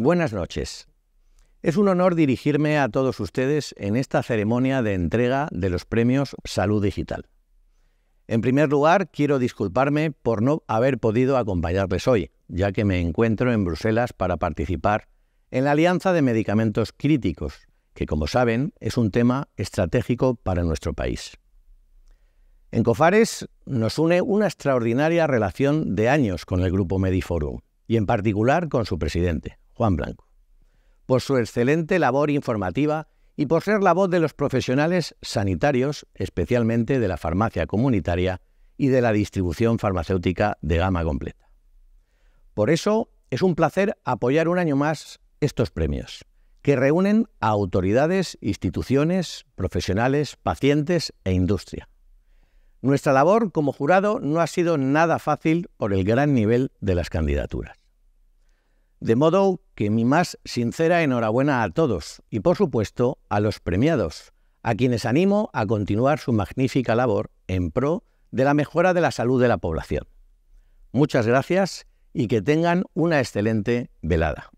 Buenas noches. Es un honor dirigirme a todos ustedes en esta ceremonia de entrega de los premios Salud Digital. En primer lugar, quiero disculparme por no haber podido acompañarles hoy, ya que me encuentro en Bruselas para participar en la Alianza de Medicamentos Críticos, que como saben es un tema estratégico para nuestro país. En Cofares nos une una extraordinaria relación de años con el grupo Mediforum y en particular con su presidente, Juan Blanco, por su excelente labor informativa y por ser la voz de los profesionales sanitarios, especialmente de la farmacia comunitaria y de la distribución farmacéutica de gama completa. Por eso es un placer apoyar un año más estos premios, que reúnen a autoridades, instituciones, profesionales, pacientes e industria. Nuestra labor como jurado no ha sido nada fácil por el gran nivel de las candidaturas. De modo que mi más sincera enhorabuena a todos y por supuesto a los premiados, a quienes animo a continuar su magnífica labor en pro de la mejora de la salud de la población. Muchas gracias y que tengan una excelente velada.